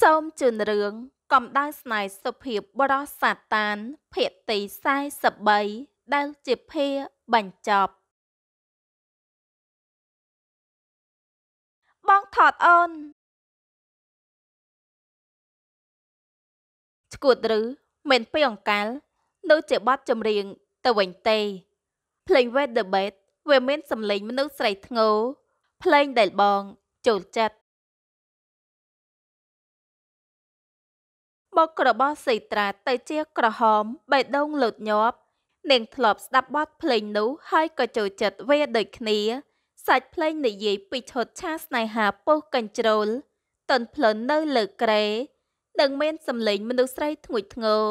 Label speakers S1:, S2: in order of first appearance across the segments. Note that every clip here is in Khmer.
S1: សូមជូនរឿងកំដៅស្នេហ៍សុភាពបរោះសាតាន ភាគទី43ដែលជាភាបញ្ចប់
S2: បងថតអូនឈួតឬមិន
S1: ពីអង្កលនៅជាបទចម្រៀង ទៅវិញទេ ភ្លេង Wait the Bed វាមានសំឡេងមនុស្សស្រីធ្ងោភ្លេងដែលបង ចូលចិត្តមុខរបស់សីត្រាទៅជាក្រហមបេះដូងលោតញាប់នាងធ្លាប់ស្ដាប់បទភ្លេងនោះហើយក៏ចូលចិត្តវាដូចគ្នា សាច់ភ្លេងនិយាយពីឈុតឆាស្នេហាពុះកញ្ជ្រោលតន់ភ្លន់នៅ លើក្រែនឹងមានសំឡេង មនុស្សស្រីធ្ងួយធ្ងរ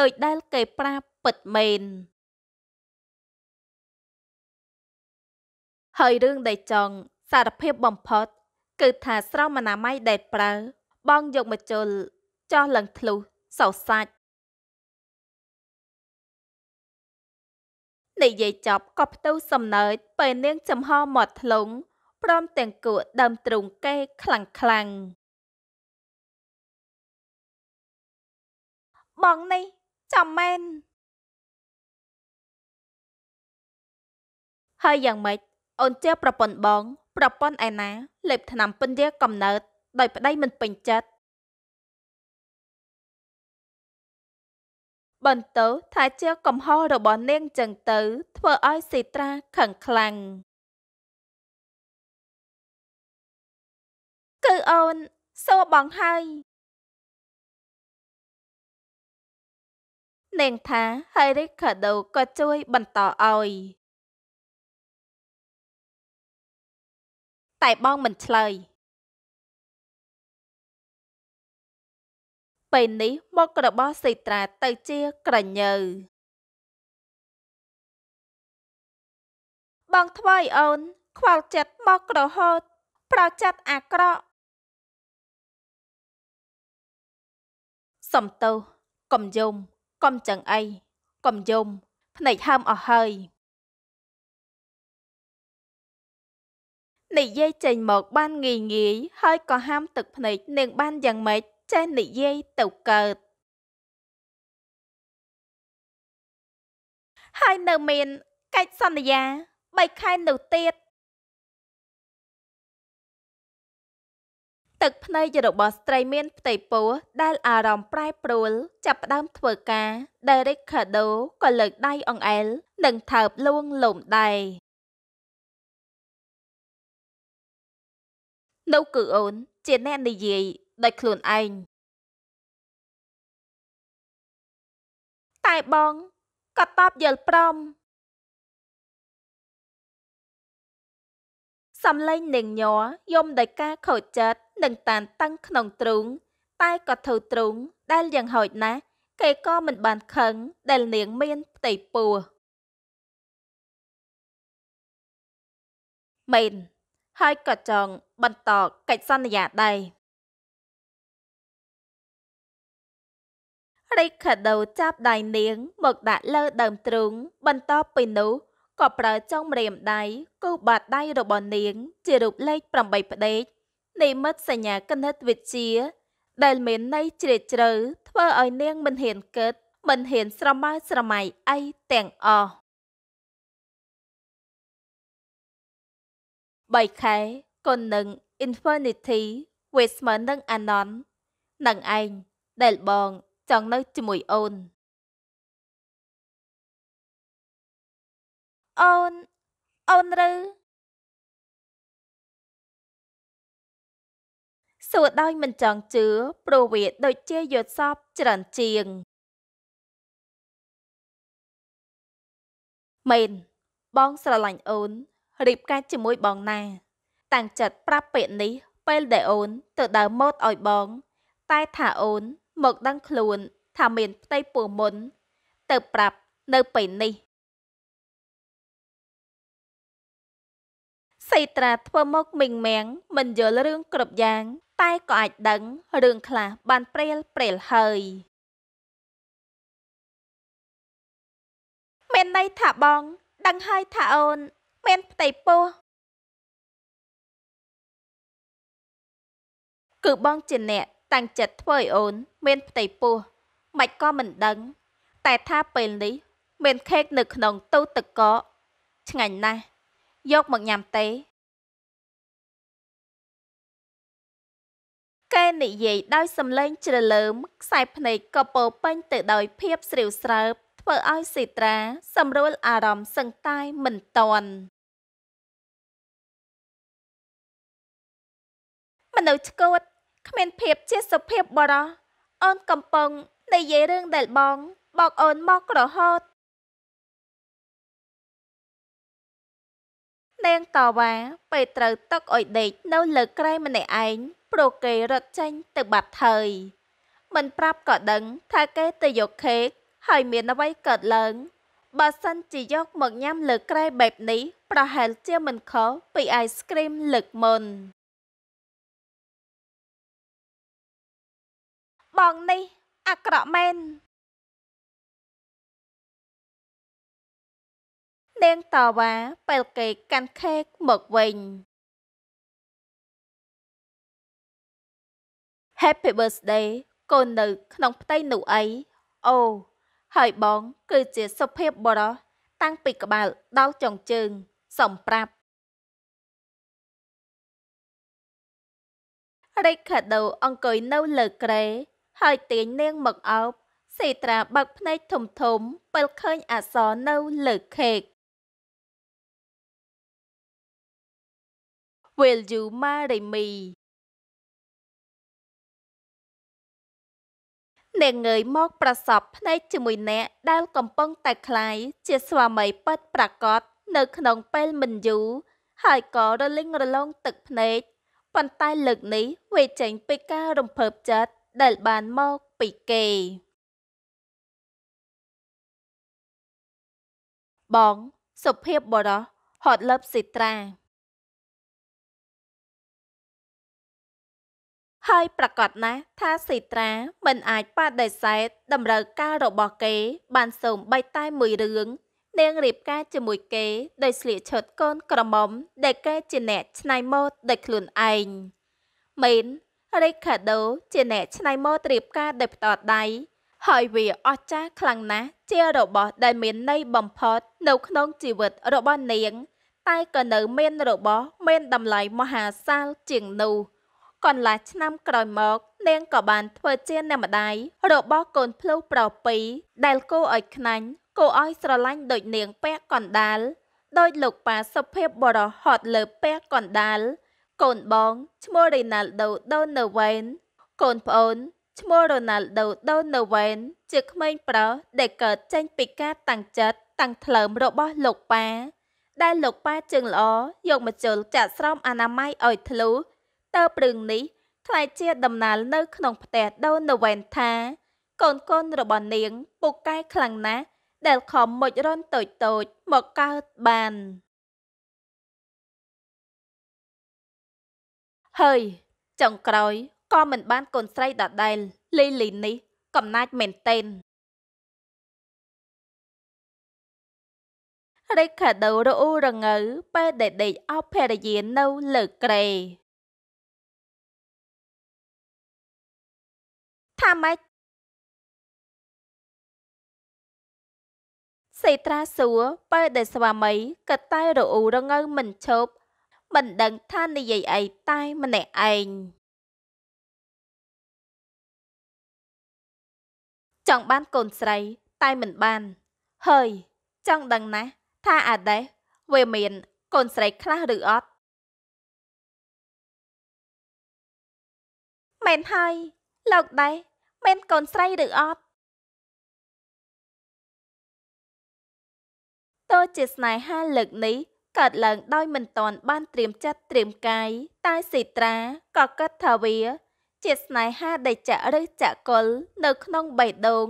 S1: ដោយដែលគេប្រាពិតមែនហើយរឿងដែលចង់សារភាពបំផុត គឺថាស្រោមអនាម័យដែលប្រើ បងយកមកជុលចោះឡើងធ្លុះសោសាច់
S2: និយាយចប់ក៏ផ្ទុះសំណើចពេលនាងចំហមាត់ធ្លុងព្រមទាំងគក់ដើមទ្រូងគេខ្លាំងខ្លាំងបងនេះចាំមែនហើយយ៉ាងម៉េចអូនជាប្រពន្ធបង ប្រពន្ធឯណាលេបថ្នាំពន្យាកំណើតដោយប្តីមិនពេញចិត្តបន្ទោសថាជា កំហុសរបស់ នាង ចឹងទៅ ធ្វើឲ្យសេត្រា ខឹងខ្លាំងគឺអូនសួរបងហើយនាងថាហើយរីខាដូក៏ជួយ បន្តឲ្យតែបង មិនឆ្លើយពេលនេះមុខរបស់សីត្រាទៅ ជា ក្រញើបងថ្មីអូន ខ្វល់ចិត្តមកក្រហូតប្រចិត្តអាក្រក់សំទោសកុំយំកុំចង្អីកុំយំភ្នែកហើមអស់ហើយនិយាយចេញមកបានងាយងាយហើយក៏ហាមទឹកភ្នែកនាងបានយ៉ាងម៉េចចេះនិយាយទៅកើត ហើយនៅមានកិច្ចសន្យា3ខែនៅទៀតទ
S1: ឹកភ្នែករបស់ស្ត្រីមាន ផ្ទៃពោះដែល អារម្មណ៍ប្រែប្រួលចាប់ផ្ដើមធ្វើការដែល Ricardo ក៏លើកដៃអង្អែលនិងថើបលួងលោមដៃ
S2: នោះគឺអូន ជាអ្នកនិយាយដោយខ្លួនឯងតែបងក៏តបយល់ព្រម
S1: សំឡេងនឹងញ័រយំដោយការខូចចិត្តនិងតានតឹងក្នុងទ្រូងតែក៏ធូរទ្រូងដែលយ៉ាងហោចណាស់គេក៏មិនបានខឹងដែលនាងមានផ្ទៃពោះ
S2: មែនហើយក៏ចង់បន្តកិច្ចសន្យាដែររីកខដូច
S1: ាប់ដៃនាងមកដាក់លើដើមទ្រូងបន្តពីនោះក៏ប្រើចុងម្រាមដៃគូបាតដៃរបស់នាង ជារូបលេខ8ផ្ដេកនិមិត្តសញ្ញាគណិតវិទ្យាដែលមានន័យជ្រាលជ្រៅធ្វើឲ្យនាងមិនហ៊ានគិតមិនហ៊ានស្រមើស្រមៃអីទាំងអស់3ខែគុណនឹង Infinity Westman និង Anon នឹងឯងដែលបងចង់នៅ ជាមួយអូន
S2: អូនអូនឬសួរដោយ មិនចង់ជឿព្រោះវាដូច ជាយល់សពច្រើនជាងមែនបងស្រឡាញ់អូ
S1: នរៀបការជាមួយបងណា តាំងចិត្តប្រាប់ពេលនេះពេលដែលអូន ទៅ ដើរម៉ូតឲ្យបង តែថាអូនមកដឹងខ្លួន ថាមានផ្ទៃពោះមុនទៅប្រាប់នៅពេលនេះសេត្រាធ្វើមកមិញមាំងមិនយល់រឿងគ្រប់យ៉ាង តែក៏អាចដឹងរឿងខ្លះបានព្រេលព្រេលហើយ
S2: មានន័យថាបង ដឹងហើយថាអូន មាន ផ្ទៃពោះ
S1: គឺបងជាអ្នកតាំងចិត្តធ្វើឲ្យអូនមាន ផ្ទៃពោះមិនក៏មិនដឹង តែថាពេលនេះ មានខេកនៅក្នុងទូទឹកកកឆ្ងាញ់ណាស់
S2: យកមកញ៉ាំទេ
S1: គេនិយាយដោយសំឡេងជ្រលើមខ្សែភ្នែកក៏ពោពេញ ទៅ ដោយ ភាពស្រីវស្រើបធ្វើឲ្យសេត្រា សម្រួល អារម្មណ៍សឹងតែមិនតន់
S2: មនុស្សឆ្កួតគ្មានភាពជាសុភាពបរោះអូន កំពុងនិយាយរឿងដែលបង បោកអូនមករហូត
S1: នាងតវ៉ាពេលត្រូវទឹកអុយដេកនៅ លើក្រែម្នាក់ឯងព្រោះគេរត់ចេញ ទៅបាត់ហើយមិន ប្រាប់ក៏ដឹង ថាគេទៅយកខេកហើយមានអ្វីកើតឡើងបើសិនជាយកមកញ៉ាំលើក្រែបែបនេះប្រហែល ជាមិនខុសពីអាយស្គ្រីមលើកមុន
S2: បងនេះអាក្រក់មែននាងតវ៉ាពេលគេកាន់ខេកមកវិញ
S1: Happy birthday កូននៅ ក្នុងផ្ទៃនោះអីអូ ហើយបងគឺជាសុភាពបរោះតាំងពីក្បាលដល់ចុងជើងសំប្រាប់ Ricardo អង្គុយនៅ លើក្រេហើយទាញនាងមកអោបសេត្រាបើកភ្នែកធំធំពេលឃើញអសរនៅ លើខេក
S2: Will you marry me
S1: អ្នកងើយមកប្រសពភ្នែកជាមួយអ្នកដែលកំពុង តែคลายជាស្វាមីពិតប្រាកដនៅ ក្នុង ពេលមិនយូរហើយក៏រលិងរលង ទឹក ភ្នែកប៉ុន្តែលើក នេះវាចេញពីការរំភើបចិត្តដែលបានមកពីគេ
S2: បងសុភាពបរោះហត់លឹបសិត្រា
S1: ហើយប្រកាសណាស់ថាសិត្រាមិន អាចបដិសេធតម្រូវការរបស់គេ បានសូមបីតែមួយរឿងនាងរៀបការជាមួយគេដោយស្លៀកឈុត កូនក្រមុំដែលគេជាអ្នកច្នៃម៉ូដដោយខ្លួនឯងមែនរីខាដូជាអ្នកច្នៃម៉ូត្រៀបការដោយផ្ទាល់ដៃហើយវាអស្ចារ្យខ្លាំងណាស់ជារបស់ដែលមានន័យបំផុតនៅ ក្នុងជីវិតរបស់នាង តែក៏នៅមានរបស់មានតម្លៃមហាសាលជាងនោះ កន្លះឆ្នាំក្រោយមក នាងក៏បានធ្វើជាអ្នកម្ដាយរបស់កូនភ្លុះប្រុសពីរដែលគូឲ្យខ្នាញ់គូឲ្យស្រឡាញ់ដូចនាងពាក់កណ្ដាលដោយលោកប៉ាសុភាពបរោះហត់លើពាក់កណ្ដាលកូនបងឈ្មោះរីណាល់ដូដូនៅវែនកូនប្អូនឈ្មោះរ៉ូណាល់ដូដូនៅវែនជាក្មេងប្រុសដែលកើតចេញពីការតាំងចិត្តតាំងថ្លើមរបស់លោកប៉ាដែលលោកប៉ាជើងល្អយកមកជុលចាក់ស្រោមអនាម័យឲ្យធ្លុះតើព្រឹងនេះខ្លាយជាដំណាលនៅក្នុងផ្ទះដូនៅវែនថាកូនកូនរបស់នាងពុកកែខ្លាំងណាស់ដែលខំមុជរន់តូចតូចមកកើតបាន
S2: ហើយចុងក្រោយក៏មិនបានកូនស្រីដដែល លីលីនេះកំណាចមែនទែនរិកខាដូរអ៊ូរងើពេលដែលដេកអោបភរិយានៅលើក្រេថាម៉េច
S1: សេត្រាសួរពេលដែលស្វាមីក៏តែរអ៊ូរងើមិនឈប់មិនដឹងថានិយាយអីតែម្នាក់ឯង
S2: ចង់បានកូនស្រីតែមិនបាន ហើយ ចង់ដឹងណាស់ថាអាដេសវាមាន កូនស្រីខ្លះឬអត់មែនហើយ លោកដេសមានកូនស្រីឬអត់
S1: តើជាស្នេហាលើកនេះកើតឡើងដោយមិនទាន់បានត្រៀមចិត្តត្រៀមកាយតែសេត្រាក៏គិតថាវាជាស្នេហាដែលចាក់ឬចាក់កុល នៅ ក្នុងបេះដូង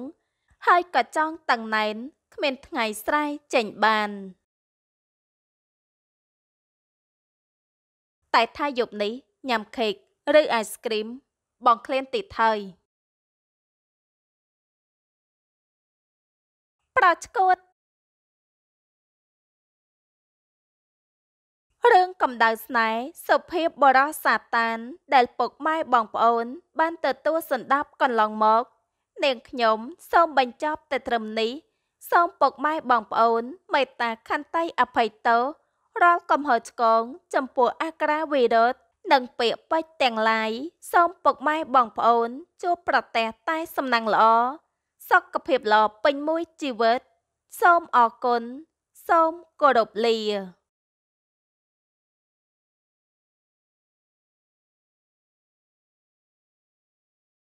S1: ហើយក៏ចង់តឹងណែនគ្មានថ្ងៃស្រ័យចេញបាន
S2: តែថាយប់នេះញ៉ាំខេកឬអាយស្គ្រីមបងក្លៀនតិចហើយប្រោឈួត
S1: រឿងកម្ដៅស្នេហ៍សុភាពបរោះសាតាន ដែល ពុកម៉ែបងប្អូន បានទទួលសន្តាប់កន្លងមកនាងខ្ញុំសូមបញ្ចប់តែត្រឹមនេះសូមពុកម៉ែបងប្អូនមេត្តាខន្តីអភ័យទោសរាល់កំហុសឆ្គងចំពោះអាក្រាវីរុតនិងពាក្យពេចន៍ទាំងឡាយសូមពុកម៉ែបងប្អូនជួបប្រទះតែសំណាងល្អសុខភាពល្អពេញមួយជីវិត សូមអរគុណសូមគោរពលា